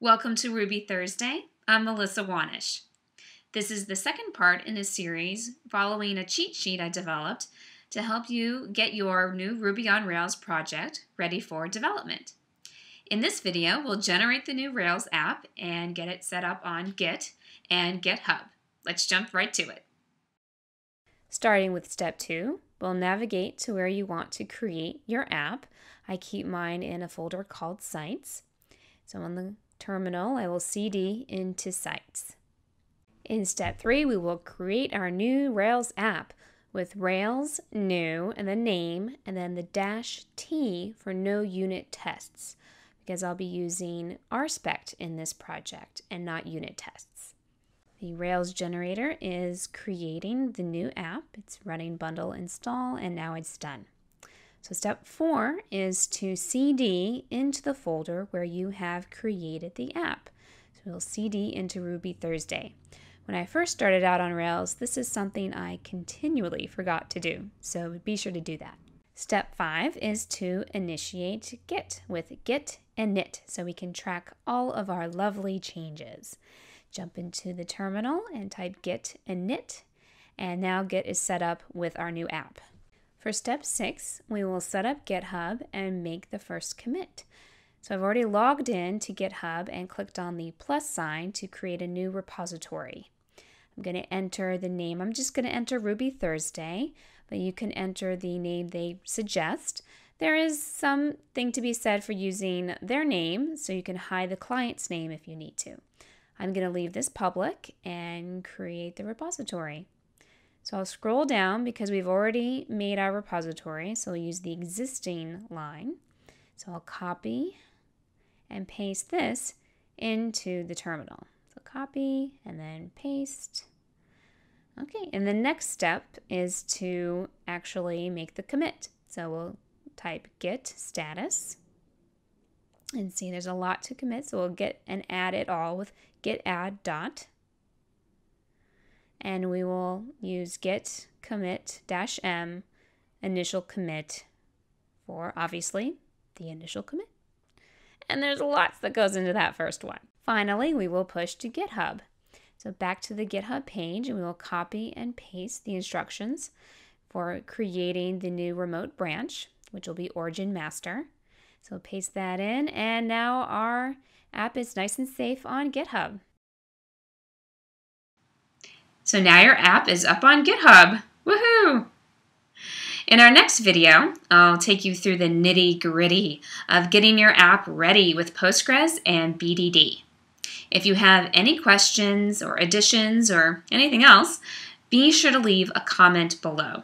Welcome to Ruby Thursday. I'm Melissa Wanish. This is the second part in a series following a cheat sheet I developed to help you get your new Ruby on Rails project ready for development. In this video, we'll generate the new Rails app and get it set up on Git and GitHub. Let's jump right to it. Starting with step two, we'll navigate to where you want to create your app. I keep mine in a folder called Sites. So on the terminal, I will CD into sites. In step three, we will create our new Rails app with Rails new and the name and then the dash T for no unit tests because I'll be using RSpect in this project and not unit tests. The Rails generator is creating the new app. It's running bundle install and now it's done. So step four is to CD into the folder where you have created the app. So we'll CD into Ruby Thursday. When I first started out on Rails, this is something I continually forgot to do, so be sure to do that. Step five is to initiate Git with git init so we can track all of our lovely changes. Jump into the terminal and type git init, and now Git is set up with our new app. For step six, we will set up GitHub and make the first commit. So I've already logged in to GitHub and clicked on the plus sign to create a new repository. I'm going to enter the name. I'm just going to enter Ruby Thursday, but you can enter the name they suggest. There is something to be said for using their name, so you can hide the client's name if you need to. I'm going to leave this public and create the repository. So I'll scroll down because we've already made our repository, so we will use the existing line. So I'll copy and paste this into the terminal. So copy and then paste. Okay, and the next step is to actually make the commit. So we'll type git status and see there's a lot to commit. So we'll get and add it all with git add dot and we will use git commit dash m initial commit for obviously the initial commit. And there's lots that goes into that first one. Finally, we will push to GitHub. So back to the GitHub page and we will copy and paste the instructions for creating the new remote branch, which will be origin master. So paste that in and now our app is nice and safe on GitHub. So now your app is up on GitHub. Woohoo! In our next video, I'll take you through the nitty gritty of getting your app ready with Postgres and BDD. If you have any questions or additions or anything else, be sure to leave a comment below.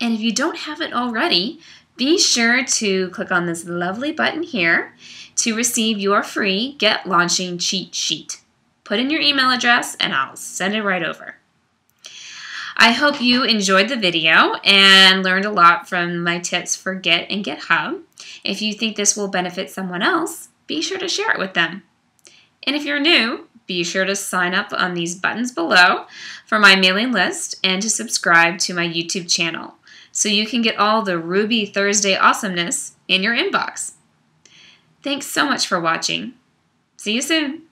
And if you don't have it already, be sure to click on this lovely button here to receive your free Get Launching Cheat Sheet. Put in your email address and I'll send it right over. I hope you enjoyed the video and learned a lot from my tips for Git and GitHub. If you think this will benefit someone else, be sure to share it with them. And if you're new, be sure to sign up on these buttons below for my mailing list and to subscribe to my YouTube channel so you can get all the Ruby Thursday awesomeness in your inbox. Thanks so much for watching. See you soon!